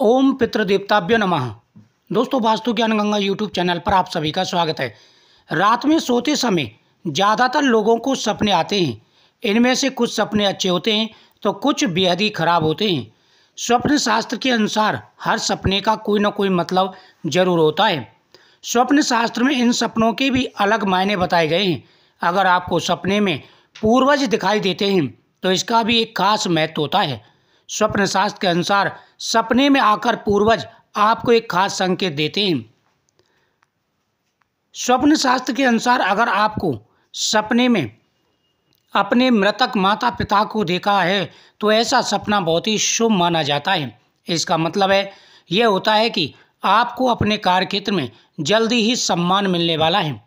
ओम पितृदेवताभ्य नमः दोस्तों वास्तु ज्ञान गंगा यूट्यूब चैनल पर आप सभी का स्वागत है रात में सोते समय ज़्यादातर लोगों को सपने आते हैं इनमें से कुछ सपने अच्छे होते हैं तो कुछ बेहद ही खराब होते हैं स्वप्न शास्त्र के अनुसार हर सपने का कोई ना कोई मतलब जरूर होता है स्वप्न शास्त्र में इन सपनों के भी अलग मायने बताए गए हैं अगर आपको सपने में पूर्वज दिखाई देते हैं तो इसका भी एक खास महत्व होता है स्वप्न शास्त्र के अनुसार सपने में आकर पूर्वज आपको एक खास संकेत देते हैं स्वप्न शास्त्र के अनुसार अगर आपको सपने में अपने मृतक माता पिता को देखा है तो ऐसा सपना बहुत ही शुभ माना जाता है इसका मतलब है यह होता है कि आपको अपने कार्य क्षेत्र में जल्दी ही सम्मान मिलने वाला है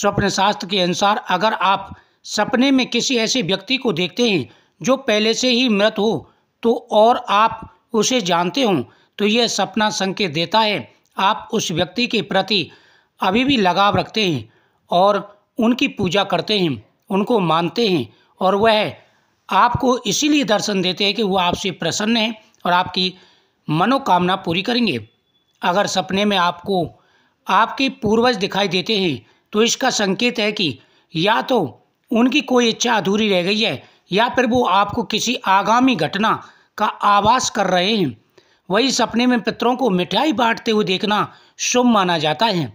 स्वप्न शास्त्र के अनुसार अगर आप सपने में किसी ऐसे व्यक्ति को देखते हैं जो पहले से ही मृत हो तो और आप उसे जानते हों तो यह सपना संकेत देता है आप उस व्यक्ति के प्रति अभी भी लगाव रखते हैं और उनकी पूजा करते हैं उनको मानते हैं और वह आपको इसीलिए दर्शन देते हैं कि वह आपसे प्रसन्न है और आपकी मनोकामना पूरी करेंगे अगर सपने में आपको आपके पूर्वज दिखाई देते हैं तो इसका संकेत है कि या तो उनकी कोई इच्छा अधूरी रह गई है या फिर वो आपको किसी आगामी घटना का आवास कर रहे हैं वही सपने में पितरों को मिठाई बांटते हुए देखना शुभ माना जाता है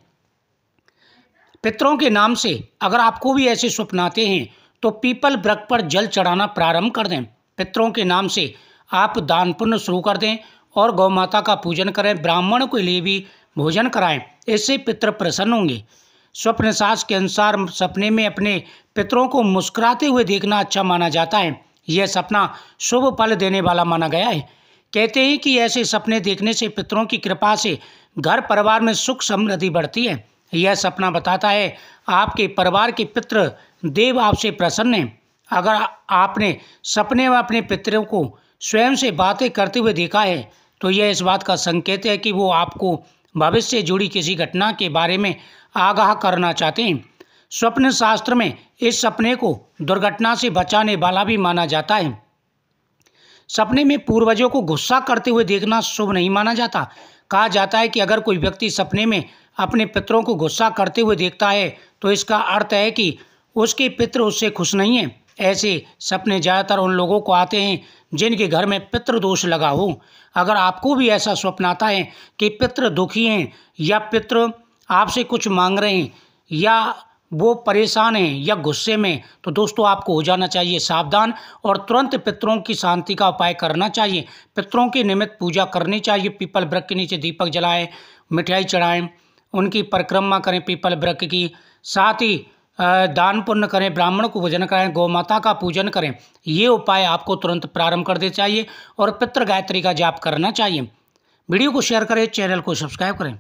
पितरों के नाम से अगर आपको भी ऐसे स्वप्न आते हैं तो पीपल वृक्ष पर जल चढ़ाना प्रारंभ कर दें पितरों के नाम से आप दान पुण्य शुरू कर दें और गौ माता का पूजन करें ब्राह्मण के लिए भी भोजन कराएं इससे पितर प्रसन्न होंगे स्वप्न सास के अनुसार सपने में अपने पितरों को मुस्कुराते हुए देखना अच्छा माना जाता है यह सपना शुभ फल देने वाला माना गया है कहते हैं कि ऐसे सपने देखने से पितरों की कृपा से घर परिवार में सुख समृद्धि बढ़ती है यह सपना बताता है आपके परिवार के पितृ देव आपसे प्रसन्न हैं अगर आपने सपने में अपने पितरों को स्वयं से बातें करते हुए देखा है तो यह इस बात का संकेत है कि वो आपको भविष्य से जुड़ी किसी घटना के बारे में आगाह करना चाहते हैं स्वप्न शास्त्र में इस सपने को दुर्घटना से बचाने वाला भी माना जाता है सपने में पूर्वजों को गुस्सा करते हुए देखना शुभ नहीं माना जाता कहा जाता है कि अगर कोई व्यक्ति सपने में अपने पितरों को गुस्सा करते हुए देखता है तो इसका अर्थ है कि उसके पितृ उससे खुश नहीं हैं ऐसे सपने ज़्यादातर उन लोगों को आते हैं जिनके घर में पितृ दोष लगा हो अगर आपको भी ऐसा स्वप्न आता है कि पितृ दुखी हैं या पितृ आपसे कुछ मांग रहे हैं या वो परेशान हैं या गुस्से में तो दोस्तों आपको हो जाना चाहिए सावधान और तुरंत पितरों की शांति का उपाय करना चाहिए पितरों की निमित्त पूजा करनी चाहिए पीपल वृक्ष के नीचे दीपक जलाएं मिठाई चढ़ाएं उनकी परिक्रमा करें पीपल वृक्ष की साथ ही दान पुण्य करें ब्राह्मण को भोजन कराएं गौ माता का पूजन करें ये उपाय आपको तुरंत प्रारंभ कर देना चाहिए और पितृ गायत्री का जाप करना चाहिए वीडियो को शेयर करें चैनल को सब्सक्राइब करें